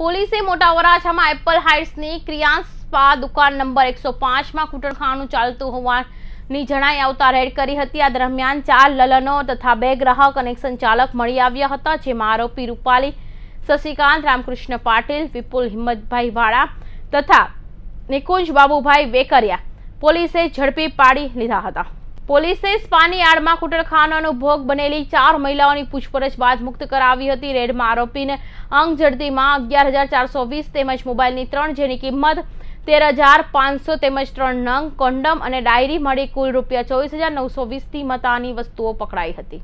પોલીસે મોટા વરાછામાં એપલ હાઇટ્સની ક્રિયાંશ સ્પા દુકાન નંબર એકસો પાંચમાં કૂટણખાનું ચાલતું હોવાની જણાઈ આવતા રેડ કરી હતી આ દરમિયાન ચાર લલનો તથા બે ગ્રાહક અને સંચાલક મળી આવ્યા હતા જેમાં આરોપી રૂપાલી શશિકાંત રામકૃષ્ણ પાટીલ વિપુલ હિંમતભાઈ વાળા તથા નિકુંજ બાબુભાઈ વેકરિયા પોલીસે ઝડપી પાડી લીધા હતા પોલીસે સ્પાની આડમાં કુટરખાનાનો ભોગ બનેલી ચાર મહિલાઓની પૂછપરછ બાદ મુક્ત કરાવી હતી રેડમાં આરોપીને અંગ ઝડતીમાં અગિયાર હજાર ચારસો વીસ તેમજ મોબાઈલની ત્રણ જેની કિંમત તેર હજાર પાંચસો તેમજ ત્રણ નંગ કોન્ડમ અને ડાયરી મળી કુલ રૂપિયા ચોવીસ હજાર નવસો વીસથી મતાની વસ્તુઓ પકડાઈ હતી